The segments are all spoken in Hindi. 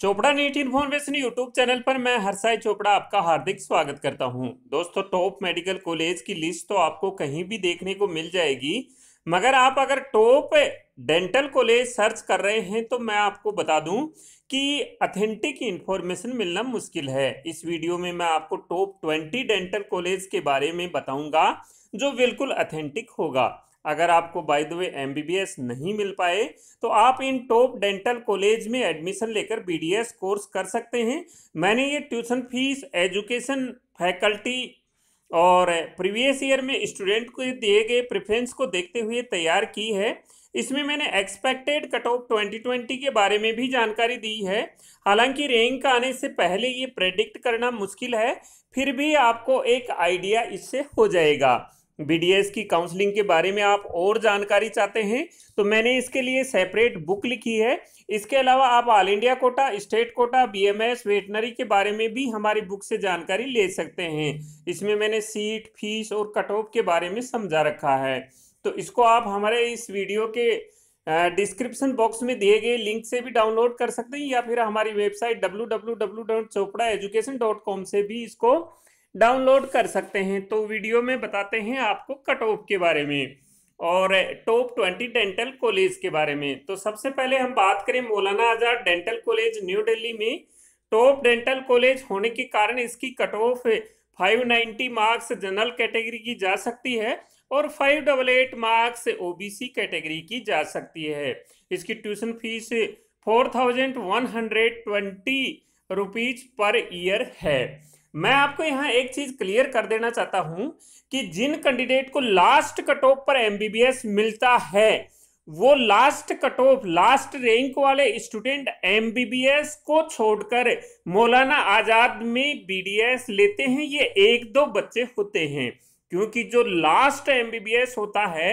Chopra NEET information YouTube channel पर मैं हरसाई चोपड़ा आपका हार्दिक स्वागत करता हूं दोस्तों टॉप मेडिकल कॉलेज की लिस्ट तो आपको कहीं भी देखने को मिल जाएगी मगर आप अगर टॉप डेंटल कॉलेज सर्च कर रहे हैं तो मैं आपको बता दूं कि अथेंटिक इन्फॉर्मेशन मिलना मुश्किल है इस वीडियो में मैं आपको टॉप ट्वेंटी डेंटल कॉलेज के बारे में बताऊँगा जो बिल्कुल अथेंटिक होगा अगर आपको बाय द वे एमबीबीएस नहीं मिल पाए तो आप इन टॉप डेंटल कॉलेज में एडमिशन लेकर बीडीएस कोर्स कर सकते हैं मैंने ये ट्यूशन फीस एजुकेशन फैकल्टी और प्रीवियस ईयर में स्टूडेंट को दिए गए प्रेफरेंस को देखते हुए तैयार की है इसमें मैंने एक्सपेक्टेड कट ऑफ ट्वेंटी के बारे में भी जानकारी दी है हालांकि रैंक आने से पहले ये प्रेडिक्ट करना मुश्किल है फिर भी आपको एक आइडिया इससे हो जाएगा बीडीएस की काउंसलिंग के बारे में आप और जानकारी चाहते हैं तो मैंने इसके लिए सेपरेट बुक लिखी है इसके अलावा आप all India quota state quota BMS veterinary के बारे में भी हमारी बुक से जानकारी ले सकते हैं इसमें मैंने सीट फीस और कट ऑफ के बारे में समझा रखा है तो इसको आप हमारे इस वीडियो के डिस्क्रिप्शन बॉक्स में दिए गए लिंक से भी डाउनलोड कर सकते हैं या फिर हमारी वेबसाइट डब्ल्यू से भी इसको डाउनलोड कर सकते हैं तो वीडियो में बताते हैं आपको कट ऑफ के बारे में और टॉप ट्वेंटी डेंटल कॉलेज के बारे में तो सबसे पहले हम बात करें Maulana Azad dental college new Delhi में टॉप डेंटल कॉलेज होने के कारण इसकी cut off 590 marks general category की जा सकती है और 588 मार्क्स ओबीसी कैटेगरी की जा सकती है इसकी tuition fees 4120 thousand one hundred twenty rupees per year है मैं आपको यहां एक चीज क्लियर कर देना चाहता हूं कि जिन कैंडिडेट को लास्ट कट ऑफ पर एमबीबीएस मिलता है वो last cut off last rank वाले स्टूडेंट एमबीबीएस को छोड़कर मौलाना आजाद में बीडीएस लेते हैं ये एक दो बच्चे होते हैं क्योंकि जो लास्ट एमबीबीएस होता है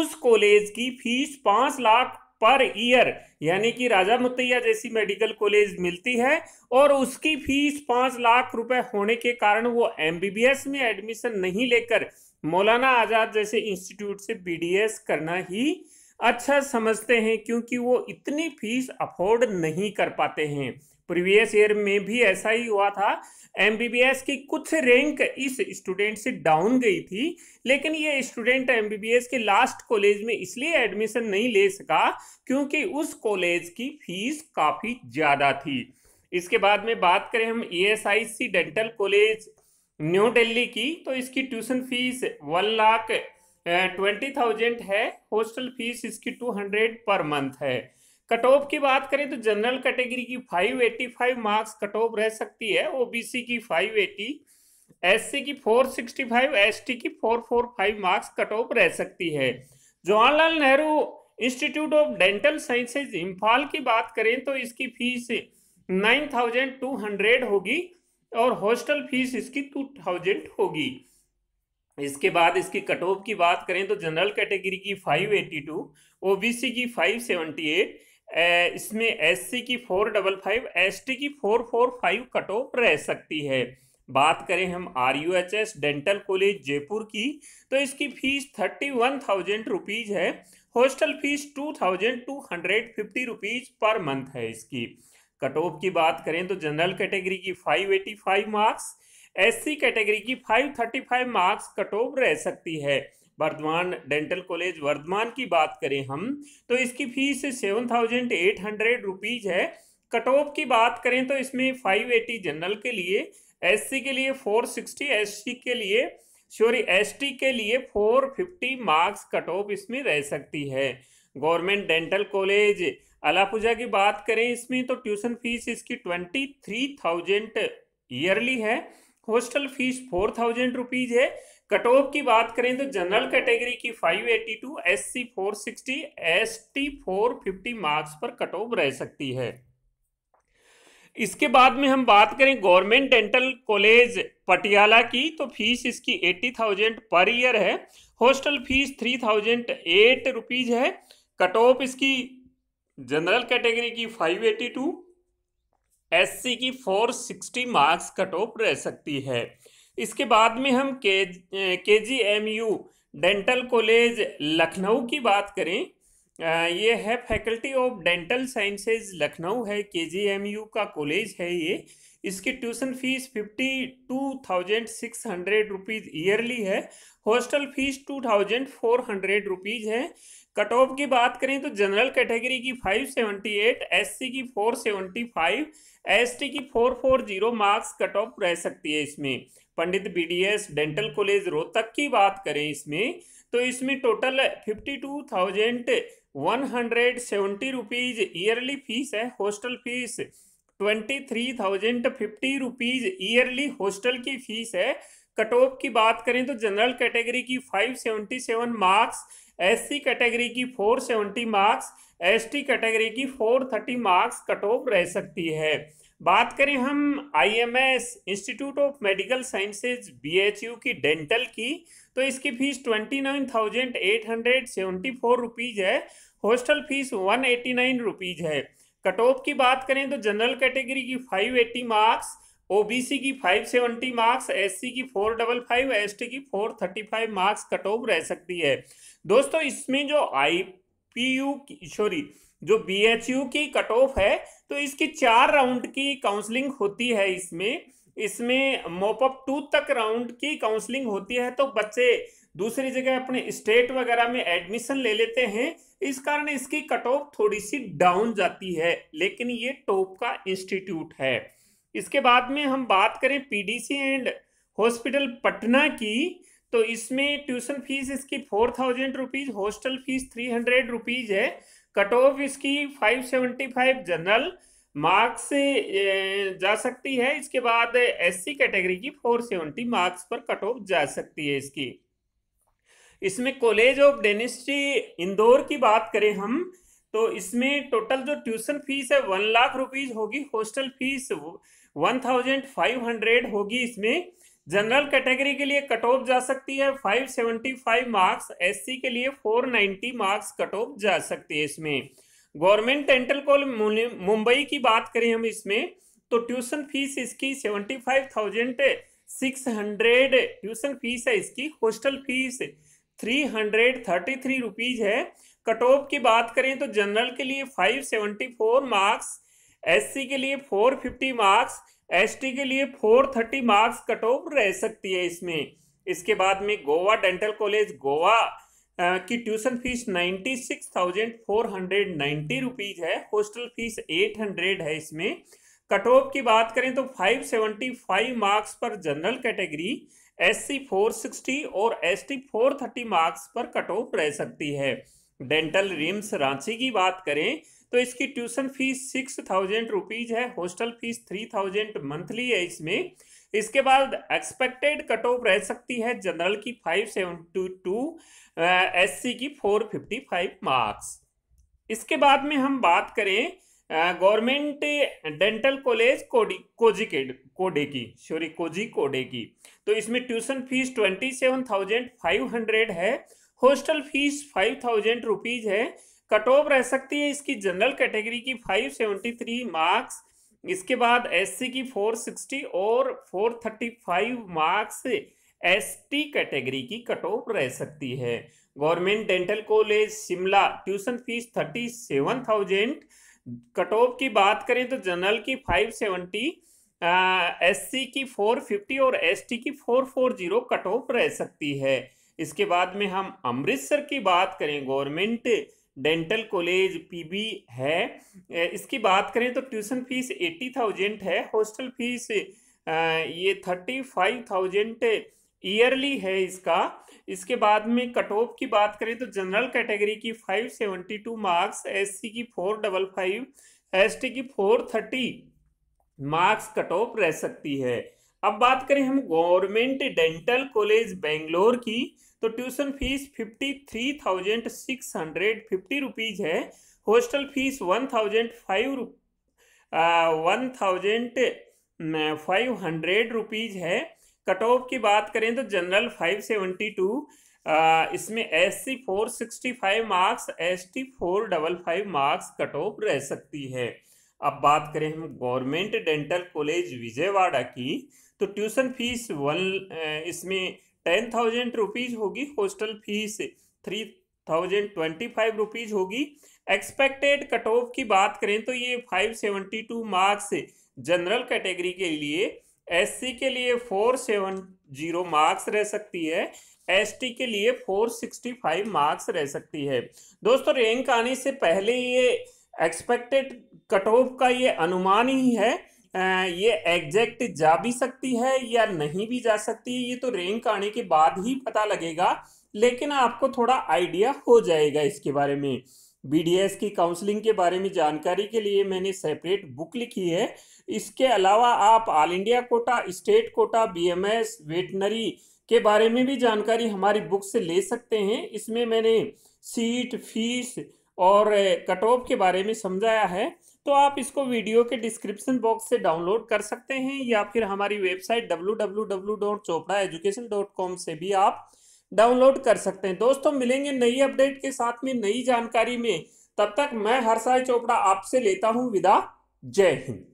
उस कॉलेज की फीस पांच लाख पर ईयर यानी कि राजा मुतैया जैसी मेडिकल कॉलेज मिलती है और उसकी फीस पांच लाख रुपए होने के कारण वो एमबीबीएस में एडमिशन नहीं लेकर मौलाना आज़ाद जैसे इंस्टीट्यूट से बीडीएस करना ही अच्छा समझते हैं क्योंकि वो इतनी फीस अफोर्ड नहीं कर पाते हैं प्रीवियस ईयर में भी ऐसा ही हुआ था एम की कुछ रैंक इस स्टूडेंट से डाउन गई थी लेकिन ये स्टूडेंट एम के लास्ट कॉलेज में इसलिए एडमिशन नहीं ले सका क्योंकि उस कॉलेज की फीस काफ़ी ज़्यादा थी इसके बाद में बात करें हम ई डेंटल कॉलेज न्यू दिल्ली की तो इसकी tuition fees one lakh twenty thousand है हॉस्टल फीस इसकी टू हंड्रेड पर मंथ है कट ऑफ की बात करें तो जनरल कैटेगरी की 585 मार्क्स कट ऑफ रह सकती है ओबीसी की 580 एससी की 465 एसटी की 445 मार्क्स कट ऑफ रह सकती है Jawaharlal Nehru institute of dental sciences Imphal की बात करें तो इसकी फीस 9200 होगी और हॉस्टल फीस इसकी 2000 होगी इसके बाद इसकी कट ऑफ की बात करें तो जनरल कैटेगरी की 582 ओबीसी की 578 इसमें एस की फोर डबल फाइव एस की four four five cut off रह सकती है बात करें हम R U H S dental college Jaipur की तो इसकी fees thirty one thousand rupees है hostel fees two thousand two hundred fifty rupees per month है इसकी कट ऑफ की बात करें तो जनरल कैटेगरी की five eighty five marks C category की five thirty five marks cut off रह सकती है वर्धमान डेंटल कॉलेज वर्धमान की बात करें हम तो इसकी fees seven thousand eight hundred rupees है कट ऑफ की बात करें तो इसमें फाइव एटी जनरल के लिए एससी के लिए फोर सिक्सटी सी के लिए सॉरी एसटी के लिए four fifty marks cut off इसमें रह सकती है गवर्नमेंट डेंटल कॉलेज अलापुजा की बात करें इसमें तो ट्यूशन फीस इसकी ट्वेंटी थ्री थाउजेंड ईयरली है hostel fees four thousand rupees है कट ऑफ की बात करें तो जनरल कैटेगरी की 582, S T four fifty marks पर कट ऑफ रह सकती है इसके बाद में हम बात करें गवर्नमेंट डेंटल कॉलेज पटियाला की तो फीस इसकी एट्टी थाउजेंड पर ईयर है hostel fees three thousand eight rupees है कट ऑफ इसकी जनरल कैटेगरी की फाइव एटी टू एससी की 460 मार्क्स कट ऑफ रह सकती है इसके बाद में हम के K G M U dental college Lucknow की बात करें ये है faculty of dental sciences Lucknow है के जी एम यू का कॉलेज है ये इसकी tuition fees fifty two thousand six hundred rupees yearly है hostel fees two thousand four hundred rupees है कट ऑफ की बात करें तो जनरल कैटेगरी की five seventy eight S C की four seventy five S T की four four zero marks cut off रह सकती है इसमें Pandit B D S dental college Rohtak की बात करें इसमें तो इसमें total fifty two thousand one hundred seventy rupees yearly fees है hostel fees twenty three thousand fifty rupees yearly hostel की फीस है कट ऑफ की बात करें तो जनरल कैटेगरी की five seventy seven marks S C category की four seventy marks S T category की four thirty marks cut off रह सकती है बात करें हम I M S institute of medical sciences U की डेंटल की तो इसकी fees twenty nine thousand eight hundred seventy four rupees है hostel fees one eighty nine rupees है कट ऑफ की बात करें तो जनरल कैटेगरी की 580 मार्क्स ओबीसी की 570 मार्क्स एससी की 455 एसटी की 435 मार्क्स कट ऑफ रह सकती है दोस्तों इसमें जो आईपीयू सॉरी जो बीएचयू की कट ऑफ है तो इसकी चार राउंड की काउंसलिंग होती है इसमें इसमें मोपअप टू तक राउंड की काउंसलिंग होती है तो बच्चे दूसरी जगह अपने स्टेट वगैरह में एडमिशन ले लेते हैं इस कारण इसकी कट ऑफ थोड़ी सी डाउन जाती है लेकिन ये टॉप का इंस्टीट्यूट है इसके बाद में हम बात करें पीडीसी एंड हॉस्पिटल पटना की तो इसमें ट्यूशन फीस इसकी four thousand rupees hostel fees three hundred rupees है कट ऑफ इसकी five seventy five general marks जा सकती है इसके बाद एससी कैटेगरी की फोर सेवेंटी मार्क्स पर कट ऑफ जा सकती है इसकी इसमें कॉलेज ऑफ डेनिस्ट्री इंदौर की बात करें हम तो इसमें टोटल जो ट्यूशन फीस है वन लाख रुपीज़ होगी hostel fees one thousand five hundred होगी इसमें जनरल कैटेगरी के लिए कट ऑफ जा सकती है five seventy five marks S के लिए four ninety marks cut off जा सकती है इसमें गवर्नमेंट डेंटल कॉलेज मुंबई की बात करें हम इसमें तो ट्यूशन फीस इसकी seventy five thousand six hundred tuition fees है इसकी hostel fees three hundred thirty three rupees है कट ऑफ की बात करें तो जनरल के लिए five seventy four marks SC के लिए फोर फिफ्टी मार्क्स एसटी के लिए four thirty marks cut off रह सकती है इसमें इसके बाद में गोवा डेंटल कॉलेज गोवा की tuition fees ninety six thousand four hundred ninety rupees है हॉस्टल फीस एट हंड्रेड है इसमें कट ऑफ की बात करें तो फाइव सेवेंटी फाइव मार्क्स पर general category S C four sixty और S T four thirty marks पर कट ऑफ रह सकती है डेंटल रिम्स रांची की बात करें तो इसकी tuition fees six thousand rupees है hostel fees three thousand monthly है इसमें इसके बाद एक्सपेक्टेड कट ऑफ रह सकती है जनरल की five seventy two S C की फोर फिफ्टी फाइव मार्क्स इसके बाद में हम बात करें गवर्नमेंट डेंटल कॉलेज कोडी कोडे की सॉरी कोजी कोडे की तो इसमें tuition fees twenty seven thousand five hundred है hostel fees five thousand rupees है कट ऑफ रह सकती है इसकी जनरल कैटेगरी की फाइव सेवेंटी थ्री मार्क्स इसके बाद एससी की फोर सिक्सटी और four thirty five marks ST category की कट ऑफ रह सकती है government dental college Shimla tuition fees thirty seven thousand cut off की बात करें तो जनरल की 570 एससी की 450 और एसटी की 440 कट ऑफ रह सकती है इसके बाद में हम अमृतसर की बात करें गवर्नमेंट डेंटल कॉलेज पीबी है इसकी बात करें तो ट्यूशन फीस एट्टी थाउजेंड है हॉस्टल फीस ये थर्टी फाइव थाउजेंड ईयरली है इसका इसके बाद में कट ऑफ की बात करें तो जनरल कैटेगरी की 572 मार्क्स एससी की 455 एसटी की 430 मार्क्स कट ऑफ रह सकती है अब बात करें हम गवर्नमेंट डेंटल कॉलेज बेंगलोर की तो tuition fees fifty three thousand six hundred fifty rupees है hostel fees one thousand five one thousand five hundred rupees है कट ऑफ की बात करें तो जनरल 572 इसमें S C four sixty five marks S T four double five marks cut off रह सकती है अब बात करें हम गवर्नमेंट डेंटल कॉलेज विजयवाड़ा की तो ट्यूशन फीस वन इसमें टेन थाउजेंड रुपीज़ होगी hostel fees three thousand twenty five rupees होगी एक्सपेक्टेड कट ऑफ की बात करें तो ये five seventy two marks general category के लिए एस के लिए फोर सेवन जीरो मार्क्स रह सकती है एस के लिए फोर सिक्सटी फाइव मार्क्स रह सकती है दोस्तों रैंक आने से पहले ये एक्सपेक्टेड कट ऑफ का ये अनुमान ही है ये एग्जैक्ट जा भी सकती है या नहीं भी जा सकती है ये तो रैंक आने के बाद ही पता लगेगा लेकिन आपको थोड़ा आइडिया हो जाएगा इसके बारे में बीडीएस की काउंसलिंग के बारे में जानकारी के लिए मैंने सेपरेट बुक लिखी है इसके अलावा आप all India quota state quota BMS veterinary के बारे में भी जानकारी हमारी बुक से ले सकते हैं इसमें मैंने सीट फीस और कट ऑफ के बारे में समझाया है तो आप इसको वीडियो के डिस्क्रिप्शन बॉक्स से डाउनलोड कर सकते हैं या फिर हमारी वेबसाइट डब्ल्यू से भी आप डाउनलोड कर सकते हैं दोस्तों मिलेंगे नई अपडेट के साथ में नई जानकारी में तब तक मैं हर्षाय चोपड़ा आपसे लेता हूं विदा जय हिंद